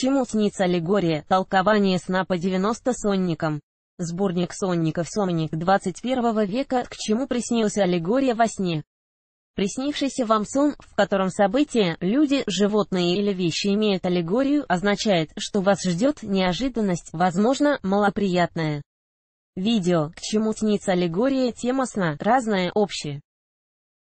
Почему снится аллегория, толкование сна по 90 сонникам? Сборник сонников «Сонник» 21 века «К чему приснился аллегория во сне?» Приснившийся вам сон, в котором события, люди, животные или вещи имеют аллегорию, означает, что вас ждет неожиданность, возможно, малоприятная. Видео «К чему снится аллегория?» Тема сна разная, общая.